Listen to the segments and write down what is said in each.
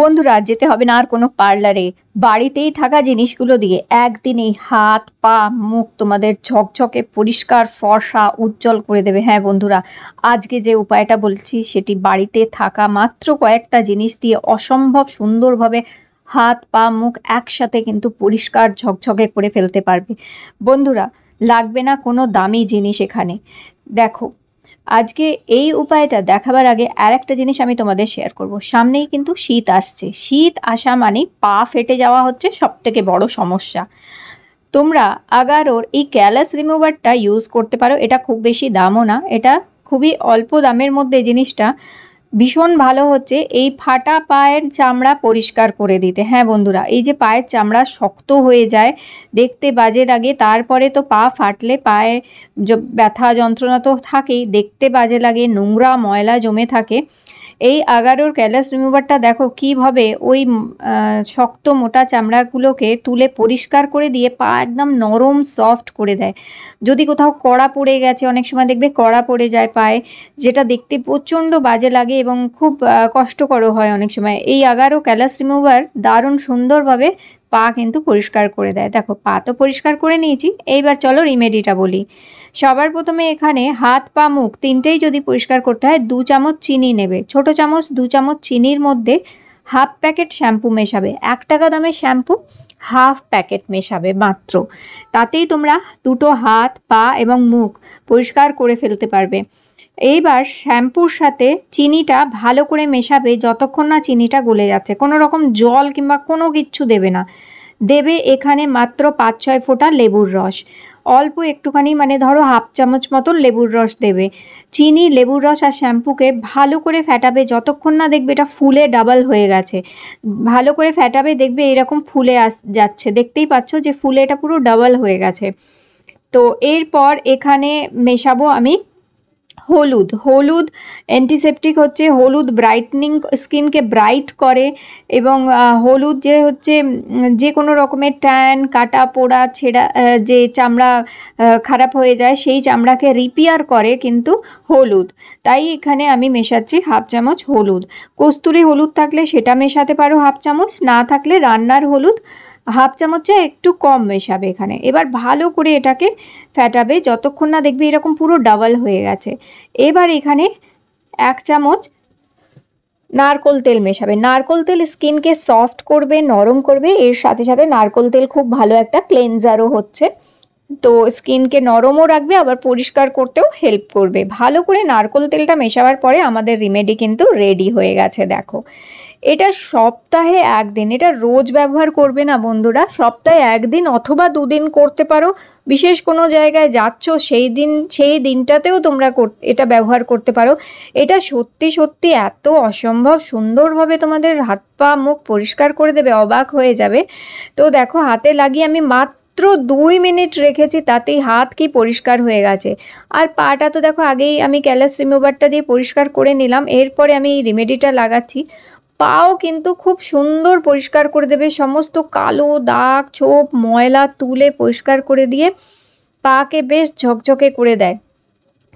বন্ধুরা যেতে হবে না আর কোনো পার্লারে বাড়িতেই থাকা জিনিসগুলো দিয়ে একদিনেই হাত পা মুখ তোমাদের ঝকঝকে পরিষ্কার ফর্সা উজ্জ্বল করে দেবে হ্যাঁ বন্ধুরা আজকে যে উপায়টা বলছি সেটি বাড়িতে থাকা মাত্র কয়েকটা জিনিস দিয়ে অসম্ভব সুন্দরভাবে হাত পা মুখ একসাথে কিন্তু পরিষ্কার ঝকঝকে করে ফেলতে পারবে বন্ধুরা লাগবে না কোনো দামি জিনিস এখানে দেখো আজকে এই উপায়টা দেখাবার আগে আর একটা জিনিস আমি তোমাদের শেয়ার করব সামনেই কিন্তু শীত আসছে শীত আসা মানে পা ফেটে যাওয়া হচ্ছে সব থেকে বড় সমস্যা তোমরা আগারোর এই ক্যালাস রিমুভারটা ইউজ করতে পারো এটা খুব বেশি দামও না এটা খুবই অল্প দামের মধ্যে জিনিসটা ভীষণ ভালো হচ্ছে এই ফাটা পায়ের চামড়া পরিষ্কার করে দিতে হ্যাঁ বন্ধুরা এই যে পায়ের চামড়া শক্ত হয়ে যায় দেখতে বাজে লাগে তারপরে তো পা ফাটলে পায়ে ব্যথা যন্ত্রণা তো থাকেই দেখতে বাজে লাগে নোংরা ময়লা জমে থাকে এই আগারোর ক্যালাস রিমুভারটা দেখো কিভাবে ওই শক্ত মোটা চামড়াগুলোকে তুলে পরিষ্কার করে দিয়ে পা একদম নরম সফট করে দেয় যদি কোথাও কড়া পড়ে গেছে অনেক সময় দেখবে কড়া পড়ে যায় পায়ে যেটা দেখতে প্রচণ্ড বাজে লাগে এবং খুব কষ্টকরও হয় অনেক সময় এই আগারো ক্যালাস রিমুভার দারুণ সুন্দরভাবে পা কিন্তু পরিষ্কার করে দেয় দেখো পা তো পরিষ্কার করে নিয়েছি এইবার চলো রিমেডিটা বলি সবার প্রথমে এখানে হাত পা মুখ তিনটেই যদি পরিষ্কার করতে হয় দু চামচ চিনি নেবে ছোট চামচ দু চামচ চিনির মধ্যে হাফ প্যাকেট শ্যাম্পু মেশাবে এক টাকা দামের শ্যাম্পু হাফ প্যাকেট মেশাবে মাত্র তাতেই তোমরা দুটো হাত পা এবং মুখ পরিষ্কার করে ফেলতে পারবে এইবার শ্যাম্পুর সাথে চিনিটা ভালো করে মেশাবে যতক্ষণ না চিনিটা গলে যাচ্ছে কোনো রকম জল কিংবা কোনো কিচ্ছু দেবে না দেবে এখানে মাত্র পাঁচ ছয় ফোঁটা লেবুর রস অল্প একটুখানি মানে ধরো হাফ চামচ মতন লেবুর রস দেবে চিনি লেবুর রস আর শ্যাম্পুকে ভালো করে ফ্যাটাবে যতক্ষণ না দেখবে এটা ফুলে ডাবল হয়ে গেছে ভালো করে ফ্যাটাবে দেখবে এরকম ফুলে আস যাচ্ছে দেখতেই পাচ্ছ যে ফুলে এটা পুরো ডাবল হয়ে গেছে তো এরপর এখানে মেশাবো আমি হলুদ হলুদ অ্যান্টিসেপটিক হচ্ছে হলুদ ব্রাইটনিং স্কিনকে ব্রাইট করে এবং হলুদ যে হচ্ছে যে কোনো রকমের ট্যান কাটা পোড়া ছেঁড়া যে চামড়া খারাপ হয়ে যায় সেই চামড়াকে রিপেয়ার করে কিন্তু হলুদ তাই এখানে আমি মেশাচ্ছি হাফ চামচ হলুদ কস্তুরি হলুদ থাকলে সেটা মেশাতে পারো হাফ চামচ না থাকলে রান্নার হলুদ হাফ চামচে একটু কম মেশাবে এখানে এবার ভালো করে এটাকে ফ্যাটাবে যতক্ষণ না দেখবে এরকম পুরো ডাবল হয়ে গেছে এবার এখানে এক চামচ নারকোল তেল মেশাবে নারকোল তেল স্কিনকে সফট করবে নরম করবে এর সাথে সাথে নারকোল তেল খুব ভালো একটা ক্লেনজারও হচ্ছে তো স্কিনকে নরমও রাখবে আবার পরিষ্কার করতেও হেল্প করবে ভালো করে নারকোল তেলটা মেশাবার পরে আমাদের রিমেডি কিন্তু রেডি হয়ে গেছে দেখো এটা সপ্তাহে একদিন এটা রোজ ব্যবহার করবে না বন্ধুরা সপ্তাহে একদিন অথবা দুদিন করতে পারো বিশেষ কোনো জায়গায় যাচ্ছ সেই দিন সেই দিনটাতেও তোমরা এটা ব্যবহার করতে পারো এটা সত্যি সত্যি এত অসম্ভব সুন্দরভাবে তোমাদের হাত পা মুখ পরিষ্কার করে দেবে অবাক হয়ে যাবে তো দেখো হাতে লাগিয়ে আমি মাত্র মাত্র দুই মিনিট রেখেছি তাতেই হাত কি পরিষ্কার হয়ে গেছে আর পাটা তো দেখো আগেই আমি ক্যালাস রিমুভারটা দিয়ে পরিষ্কার করে নিলাম এরপরে আমি এই রেমেডিটা লাগাচ্ছি পাও কিন্তু খুব সুন্দর পরিষ্কার করে দেবে সমস্ত কালো দাগ ছোপ ময়লা তুলে পরিষ্কার করে দিয়ে পাকে বেশ ঝকঝকে করে দেয়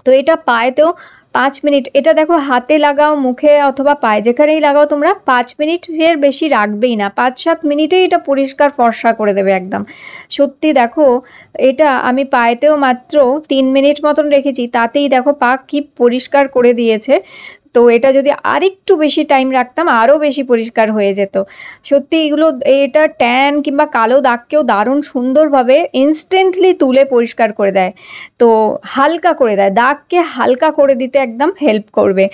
তো এটা পায়েতেও পাঁচ মিনিট এটা দেখো হাতে লাগাও মুখে অথবা পায়ে যেখানেই লাগাও তোমরা পাঁচ মিনিটের বেশি রাখবেই না পাঁচ সাত মিনিটেই এটা পরিষ্কার ফর্সা করে দেবে একদম সত্যি দেখো এটা আমি পায়েতেও মাত্র তিন মিনিট মতন রেখেছি তাতেই দেখো পা কি পরিষ্কার করে দিয়েছে তো এটা যদি আরেকটু বেশি টাইম রাখতাম আরও বেশি পরিষ্কার হয়ে যেত সত্যি এগুলো এটা ট্যান কিংবা কালো দাগকেও দারুণ সুন্দরভাবে ইনস্ট্যান্টলি তুলে পরিষ্কার করে দেয় তো হালকা করে দেয় দাগকে হালকা করে দিতে একদম হেল্প করবে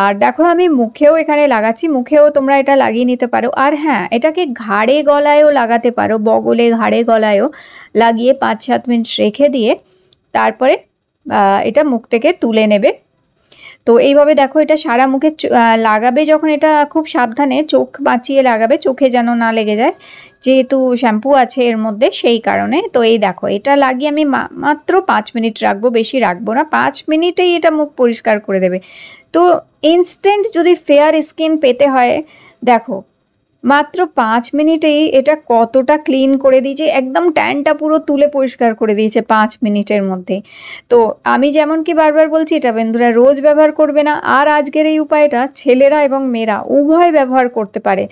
আর দেখো আমি মুখেও এখানে লাগাচ্ছি মুখেও তোমরা এটা লাগিয়ে নিতে পারো আর হ্যাঁ এটাকে ঘাড়ে গলায়ও লাগাতে পারো বগলে ঘাড়ে গলায়ও লাগিয়ে পাঁচ সাত মিনিট রেখে দিয়ে তারপরে এটা মুখ থেকে তুলে নেবে তো এইভাবে দেখো এটা সারা মুখে লাগাবে যখন এটা খুব সাবধানে চোখ বাঁচিয়ে লাগাবে চোখে যেন না লেগে যায় যেহেতু শ্যাম্পু আছে এর মধ্যে সেই কারণে তো এই দেখো এটা লাগিয়ে আমি মাত্র পাঁচ মিনিট রাখবো বেশি রাখবো না পাঁচ মিনিটেই এটা মুখ পরিষ্কার করে দেবে তো ইনস্ট্যান্ট যদি ফেয়ার স্কিন পেতে হয় দেখো মাত্র পাঁচ মিনিটেই এটা কতটা ক্লিন করে দিয়েছে একদম ট্যানটা পুরো তুলে পরিষ্কার করে দিয়েছে পাঁচ মিনিটের মধ্যে তো আমি যেমন কি বারবার বলছি এটা বন্ধুরা রোজ ব্যবহার করবে না আর আজকের এই উপায়টা ছেলেরা এবং মেয়েরা উভয় ব্যবহার করতে পারে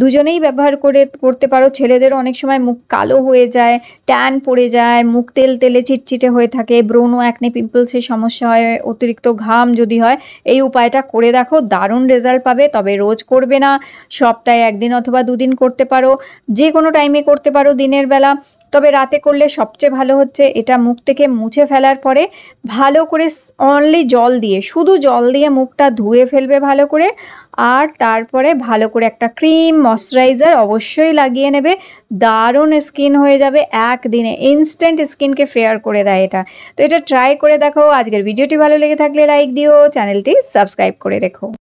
দুজনেই ব্যবহার করে করতে পারো ছেলেদের অনেক সময় মুখ কালো হয়ে যায় ট্যান পড়ে যায় মুখ তেল তেলে চিটচিটে হয়ে থাকে ব্রণ একনে পিম্পলসের সমস্যা হয় অতিরিক্ত ঘাম যদি হয় এই উপায়টা করে দেখো দারুণ রেজাল্ট পাবে তবে রোজ করবে না সপ্তাহে একদিন অথবা দুদিন করতে পারো যে কোনো টাইমে করতে পারো দিনের বেলা তবে রাতে করলে সবচেয়ে ভালো হচ্ছে এটা মুখ থেকে মুছে ফেলার পরে ভালো করে অনলি জল দিয়ে শুধু জল দিয়ে মুখটা ধুয়ে ফেলবে ভালো করে আর তারপরে ভালো করে একটা ক্রিম ময়শ্চারাইজার অবশ্যই লাগিয়ে নেবে দারুণ স্কিন হয়ে যাবে একদিনে ইনস্ট্যান্ট স্কিনকে ফেয়ার করে দেয় এটা তো এটা ট্রাই করে দেখো আজকের ভিডিওটি ভালো লেগে থাকলে লাইক দিও চ্যানেলটি সাবস্ক্রাইব করে রেখো